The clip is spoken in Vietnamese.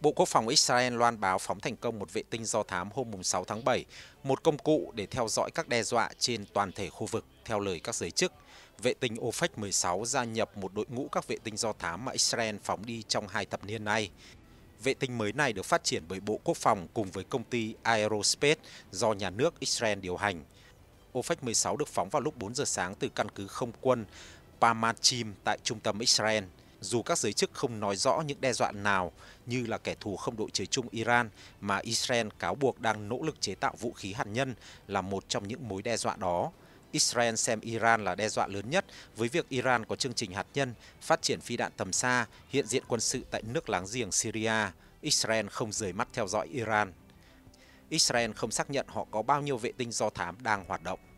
Bộ Quốc phòng Israel loan báo phóng thành công một vệ tinh do thám hôm 6 tháng 7, một công cụ để theo dõi các đe dọa trên toàn thể khu vực, theo lời các giới chức. Vệ tinh OPEC 16 gia nhập một đội ngũ các vệ tinh do thám mà Israel phóng đi trong hai thập niên nay. Vệ tinh mới này được phát triển bởi Bộ Quốc phòng cùng với công ty Aerospace do nhà nước Israel điều hành. OPEC 16 được phóng vào lúc 4 giờ sáng từ căn cứ không quân Pamachim tại trung tâm Israel – dù các giới chức không nói rõ những đe dọa nào như là kẻ thù không đội trời chung Iran mà Israel cáo buộc đang nỗ lực chế tạo vũ khí hạt nhân là một trong những mối đe dọa đó. Israel xem Iran là đe dọa lớn nhất với việc Iran có chương trình hạt nhân, phát triển phi đạn tầm xa, hiện diện quân sự tại nước láng giềng Syria. Israel không rời mắt theo dõi Iran. Israel không xác nhận họ có bao nhiêu vệ tinh do thám đang hoạt động.